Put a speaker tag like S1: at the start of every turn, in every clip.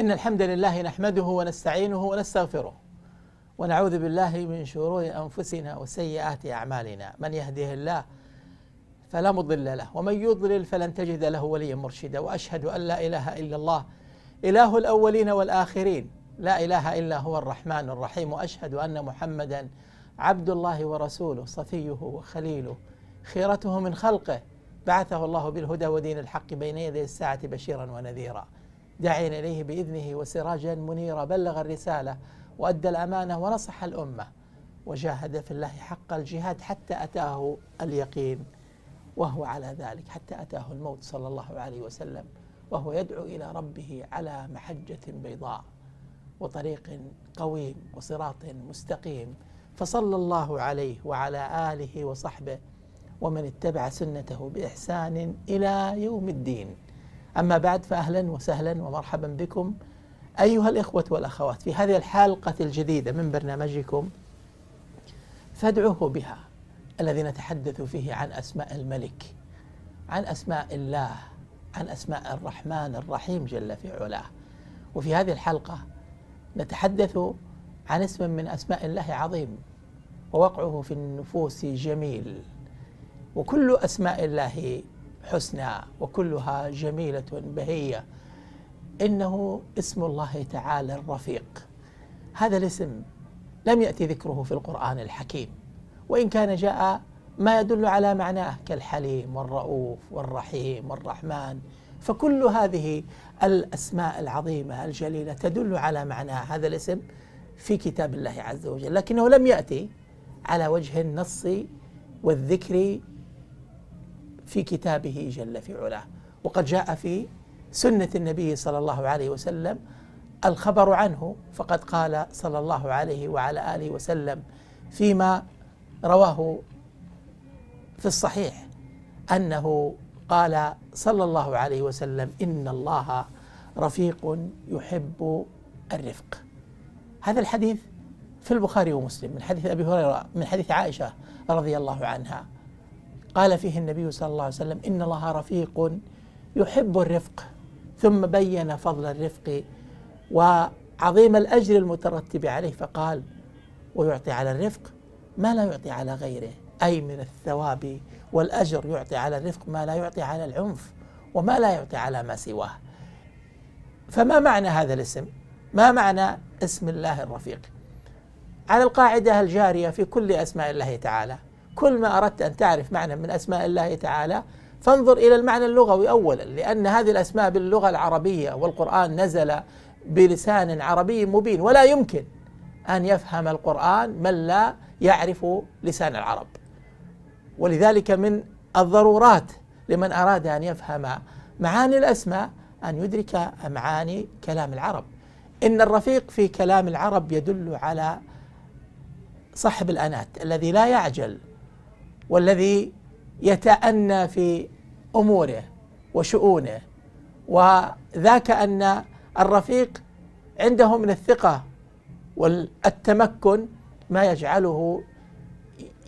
S1: إن الحمد لله نحمده ونستعينه ونستغفره ونعوذ بالله من شرور أنفسنا وسيئات أعمالنا من يهده الله فلا مضل له ومن يضلل فلن تجد له وليا مرشدا وأشهد أن لا إله إلا الله إله الأولين والآخرين لا إله إلا هو الرحمن الرحيم وأشهد أن محمدا عبد الله ورسوله صفيه وخليله خيرته من خلقه بعثه الله بالهدى ودين الحق بين يدي الساعة بشيرا ونذيرا داعيا إليه بإذنه وسراجا منيرا بلغ الرسالة وأدى الأمانة ونصح الأمة وجاهد في الله حق الجهاد حتى أتاه اليقين وهو على ذلك حتى أتاه الموت صلى الله عليه وسلم وهو يدعو إلى ربه على محجة بيضاء وطريق قويم وصراط مستقيم فصلى الله عليه وعلى آله وصحبه ومن اتبع سنته بإحسان إلى يوم الدين أما بعد فأهلا وسهلا ومرحبا بكم أيها الإخوة والأخوات في هذه الحلقة الجديدة من برنامجكم فادعوه بها الذي نتحدث فيه عن أسماء الملك عن أسماء الله عن أسماء الرحمن الرحيم جل في علاه وفي هذه الحلقة نتحدث عن اسم من أسماء الله عظيم ووقعه في النفوس جميل وكل أسماء الله حسنى وكلها جميلة بهية إنه اسم الله تعالى الرفيق هذا الاسم لم يأتي ذكره في القرآن الحكيم وإن كان جاء ما يدل على معناه كالحليم والرؤوف والرحيم والرحمن فكل هذه الأسماء العظيمة الجليلة تدل على معناه هذا الاسم في كتاب الله عز وجل لكنه لم يأتي على وجه النص والذكر في كتابه جل في علاه وقد جاء في سنة النبي صلى الله عليه وسلم الخبر عنه فقد قال صلى الله عليه وعلى آله وسلم فيما رواه في الصحيح أنه قال صلى الله عليه وسلم إن الله رفيق يحب الرفق هذا الحديث في البخاري ومسلم من حديث أبي هريرة من حديث عائشة رضي الله عنها قال فيه النبي صلى الله عليه وسلم إن الله رفيق يحب الرفق ثم بين فضل الرفق وعظيم الأجر المترتب عليه فقال ويعطي على الرفق ما لا يعطي على غيره أي من الثواب والأجر يعطي على الرفق ما لا يعطي على العنف وما لا يعطي على ما سواه فما معنى هذا الاسم ما معنى اسم الله الرفيق على القاعدة الجارية في كل أسماء الله تعالى كل ما أردت أن تعرف معنى من أسماء الله تعالى فانظر إلى المعنى اللغوي أولا لأن هذه الأسماء باللغة العربية والقرآن نزل بلسان عربي مبين ولا يمكن أن يفهم القرآن من لا يعرف لسان العرب ولذلك من الضرورات لمن أراد أن يفهم معاني الأسماء أن يدرك معاني كلام العرب إن الرفيق في كلام العرب يدل على صاحب الأنات الذي لا يعجل والذي يتأنى في أموره وشؤونه وذاك أن الرفيق عنده من الثقة والتمكن ما يجعله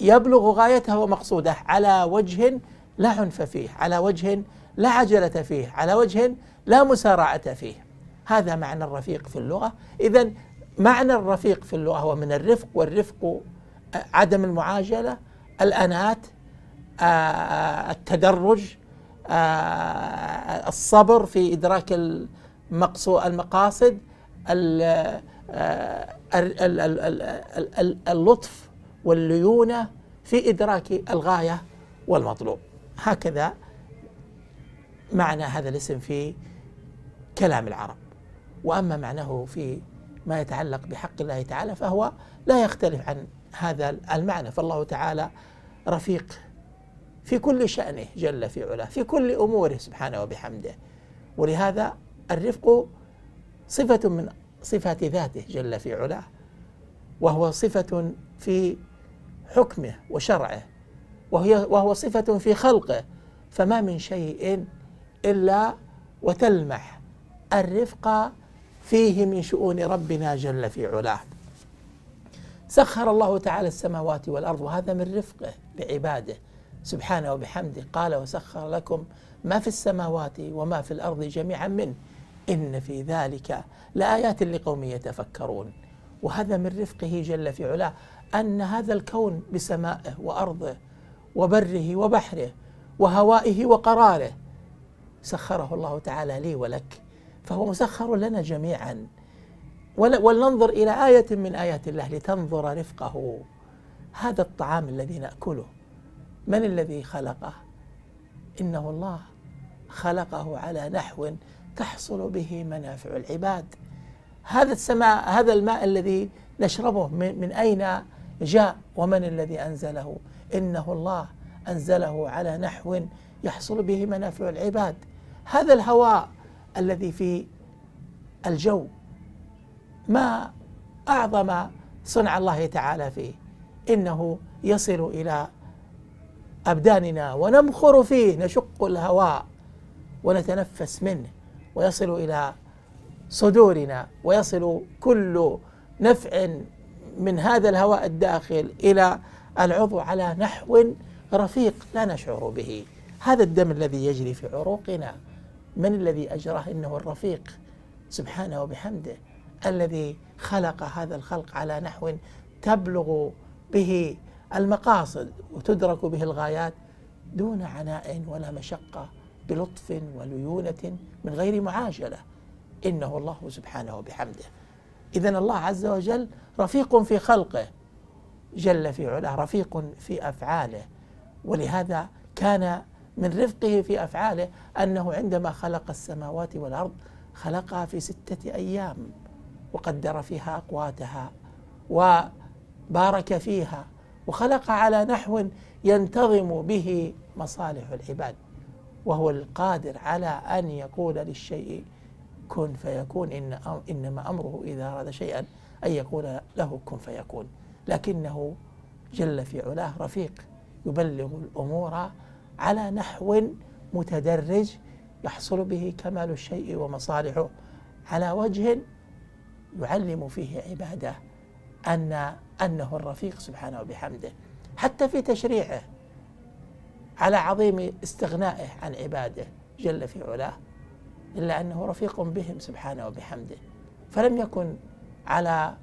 S1: يبلغ غايته ومقصوده على وجه لا عنف فيه على وجه لا عجلة فيه على وجه لا مسارعة فيه هذا معنى الرفيق في اللغة إذا معنى الرفيق في اللغة هو من الرفق والرفق عدم المعاجلة الأنات آه، آه، التدرج آه، الصبر في إدراك المقاصد اللطف والليونة في إدراك الغاية والمطلوب هكذا معنى هذا الاسم في كلام العرب وأما معناه في ما يتعلق بحق الله تعالى فهو لا يختلف عن هذا المعنى فالله تعالى رفيق في كل شأنه جل في علاه في كل أموره سبحانه وبحمده ولهذا الرفق صفة من صفات ذاته جل في علاه وهو صفة في حكمه وشرعه وهي وهو صفة في خلقه فما من شيء إلا وتلمح الرفق فيه من شؤون ربنا جل في علاه سخر الله تعالى السماوات والارض وهذا من رفقه بعباده سبحانه وبحمده قال وسخر لكم ما في السماوات وما في الارض جميعا منه ان في ذلك لايات لقوم يتفكرون وهذا من رفقه جل في علاه ان هذا الكون بسمائه وارضه وبره وبحره وهوائه وقراره سخره الله تعالى لي ولك فهو مسخر لنا جميعا ولننظر إلى آية من آيات الله لتنظر رفقه هذا الطعام الذي نأكله من الذي خلقه؟ إنه الله خلقه على نحو تحصل به منافع العباد هذا السماء هذا الماء الذي نشربه من, من أين جاء ومن الذي أنزله إنه الله أنزله على نحو يحصل به منافع العباد هذا الهواء الذي في الجو ما أعظم صنع الله تعالى فيه إنه يصل إلى أبداننا ونمخر فيه نشق الهواء ونتنفس منه ويصل إلى صدورنا ويصل كل نفع من هذا الهواء الداخل إلى العضو على نحو رفيق لا نشعر به هذا الدم الذي يجري في عروقنا من الذي أجراه إنه الرفيق سبحانه وبحمده الذي خلق هذا الخلق على نحو تبلغ به المقاصد وتدرك به الغايات دون عناء ولا مشقة بلطف وليونة من غير معاجلة إنه الله سبحانه وبحمده إذا الله عز وجل رفيق في خلقه جل في علاه رفيق في أفعاله ولهذا كان من رفقه في أفعاله أنه عندما خلق السماوات والأرض خلقها في ستة أيام وقدر فيها أقواتها وبارك فيها وخلق على نحو ينتظم به مصالح العباد وهو القادر على أن يقول للشيء كن فيكون إن إنما أمره إذا أراد شيئا أن يقول له كن فيكون لكنه جل في علاه رفيق يبلغ الأمور على نحو متدرج يحصل به كمال الشيء ومصالحه على وجه يعلم فيه عباده أن أنه الرفيق سبحانه وبحمده حتى في تشريعه على عظيم استغنائه عن عباده جل في علاه إلا أنه رفيق بهم سبحانه وبحمده فلم يكن على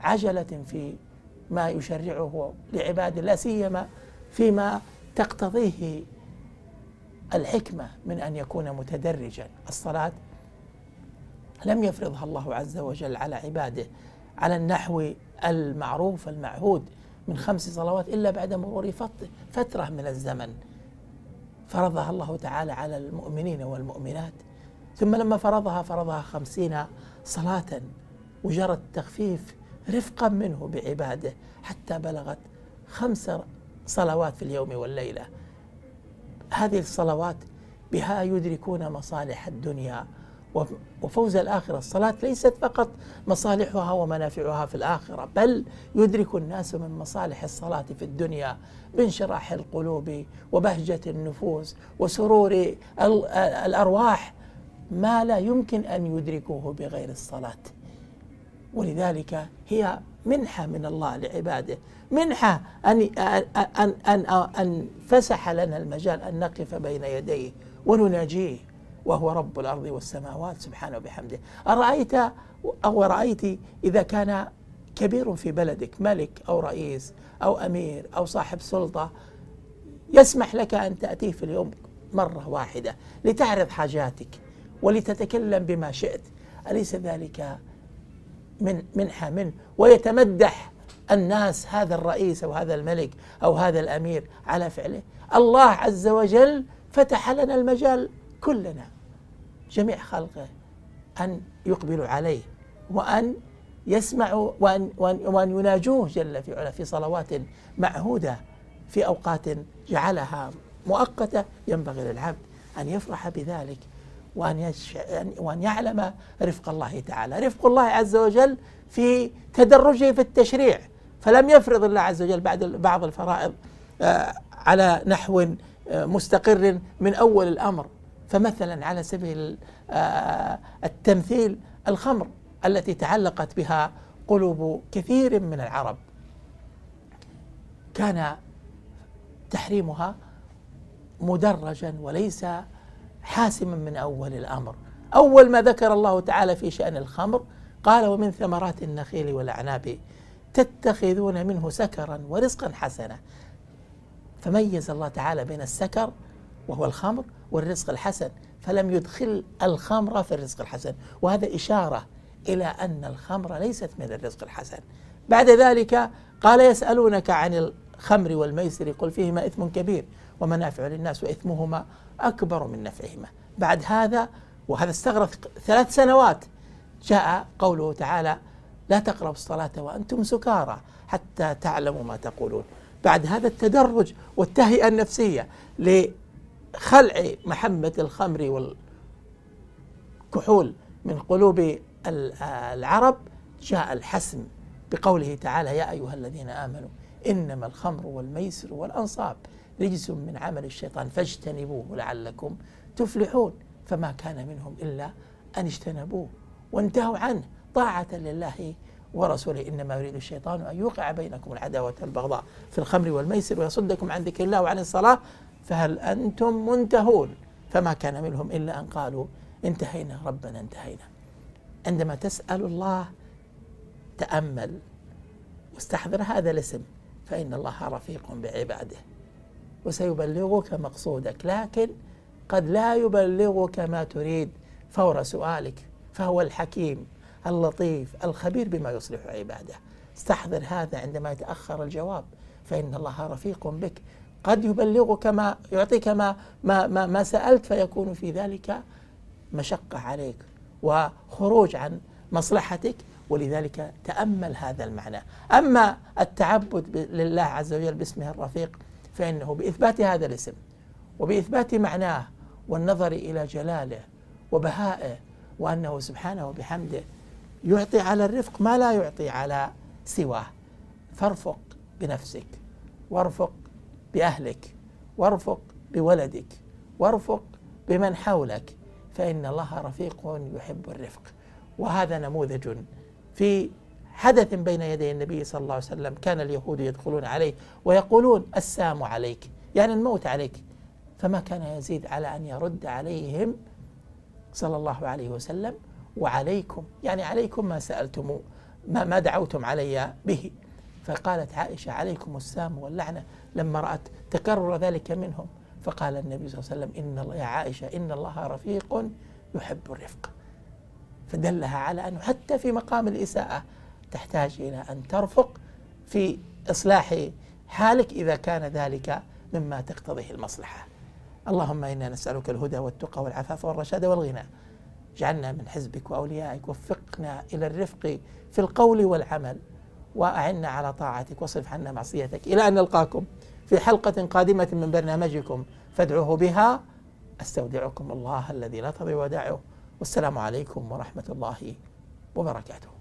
S1: عجلة في ما يشرعه لعباده لا سيما فيما تقتضيه الحكمة من أن يكون متدرجا الصلاة لم يفرضها الله عز وجل على عباده على النحو المعروف المعهود من خمس صلوات إلا بعد مرور فترة من الزمن فرضها الله تعالى على المؤمنين والمؤمنات ثم لما فرضها فرضها خمسين صلاة وجرى التخفيف رفقا منه بعباده حتى بلغت خمس صلوات في اليوم والليلة هذه الصلوات بها يدركون مصالح الدنيا وفوز الآخرة الصلاة ليست فقط مصالحها ومنافعها في الآخرة بل يدرك الناس من مصالح الصلاة في الدنيا بانشراح القلوب وبهجة النفوس وسرور الأرواح ما لا يمكن أن يدركوه بغير الصلاة ولذلك هي منحة من الله لعباده منحة أن, أن, أن, أن فسح لنا المجال أن نقف بين يديه ونناجيه وهو رب الأرض والسماوات سبحانه وبحمده أرأيت أو رأيت إذا كان كبير في بلدك ملك أو رئيس أو أمير أو صاحب سلطة يسمح لك أن تأتيه في اليوم مرة واحدة لتعرض حاجاتك ولتتكلم بما شئت أليس ذلك من منحة منه ويتمدح الناس هذا الرئيس أو هذا الملك أو هذا الأمير على فعله الله عز وجل فتح لنا المجال كلنا جميع خلقه أن يقبلوا عليه وأن يسمعوا وأن, وأن, وأن يناجوه جل في علا في صلوات معهودة في أوقات جعلها مؤقتة ينبغي للعبد أن يفرح بذلك وأن, يش... وأن يعلم رفق الله تعالى رفق الله عز وجل في تدرجه في التشريع فلم يفرض الله عز وجل بعد بعض الفرائض آه، على نحو آه، مستقر من أول الأمر فمثلا على سبيل التمثيل الخمر التي تعلقت بها قلوب كثير من العرب كان تحريمها مدرجا وليس حاسما من اول الامر اول ما ذكر الله تعالى في شان الخمر قال ومن ثمرات النخيل والاعناب تتخذون منه سكرا ورزقا حسنا فميز الله تعالى بين السكر وهو الخمر والرزق الحسن فلم يدخل الخمر في الرزق الحسن وهذا إشارة إلى أن الخمر ليست من الرزق الحسن بعد ذلك قال يسألونك عن الخمر والميسر قل فيهما إثم كبير ومنافع للناس وإثمهما أكبر من نفعهما بعد هذا وهذا استغرق ثلاث سنوات جاء قوله تعالى لا تقربوا الصلاة وأنتم سكارى حتى تعلموا ما تقولون بعد هذا التدرج والتهيئة النفسية خلع محبة الخمر والكحول من قلوب العرب جاء الحسم بقوله تعالى يا أيها الذين آمنوا إنما الخمر والميسر والأنصاب رجس من عمل الشيطان فاجتنبوه لعلكم تفلحون فما كان منهم إلا أن اجتنبوه وانتهوا عنه طاعة لله ورسوله إنما يريد الشيطان أن يوقع بينكم العداوة والبغضاء في الخمر والميسر ويصدكم عن ذكر الله وعن الصلاة فهل أنتم منتهون فما كان منهم إلا أن قالوا انتهينا ربنا انتهينا عندما تسأل الله تأمل واستحضر هذا الاسم فإن الله رفيق بعباده وسيبلغك مقصودك لكن قد لا يبلغك ما تريد فور سؤالك فهو الحكيم اللطيف الخبير بما يصلح عباده استحضر هذا عندما يتأخر الجواب فإن الله رفيق بك قد يبلغك ما يعطيك ما ما ما, ما سألت فيكون في ذلك مشقة عليك وخروج عن مصلحتك ولذلك تأمل هذا المعنى أما التعبد لله عز وجل باسمه الرفيق فإنه بإثبات هذا الاسم وبإثبات معناه والنظر إلى جلاله وبهائه وأنه سبحانه وبحمده يعطي على الرفق ما لا يعطي على سواه فارفق بنفسك وارفق بأهلك وارفق بولدك وارفق بمن حولك فإن الله رفيق يحب الرفق وهذا نموذج في حدث بين يدي النبي صلى الله عليه وسلم كان اليهود يدخلون عليه ويقولون السام عليك يعني الموت عليك فما كان يزيد على أن يرد عليهم صلى الله عليه وسلم وعليكم يعني عليكم ما سألتم ما, دعوتم علي به فقالت عائشة عليكم السام واللعنة لما رأت تكرر ذلك منهم فقال النبي صلى الله عليه وسلم إن الله يا عائشة إن الله رفيق يحب الرفق فدلها على أنه حتى في مقام الإساءة تحتاج إلى أن ترفق في إصلاح حالك إذا كان ذلك مما تقتضيه المصلحة اللهم إنا نسألك الهدى والتقى والعفاف والرشاد والغنى اجعلنا من حزبك وأوليائك وفقنا إلى الرفق في القول والعمل وأعنا على طاعتك واصرف عنا معصيتك إلى أن نلقاكم في حلقة قادمة من برنامجكم فادعوه بها استودعكم الله الذي لا تضيع ودعه والسلام عليكم ورحمة الله وبركاته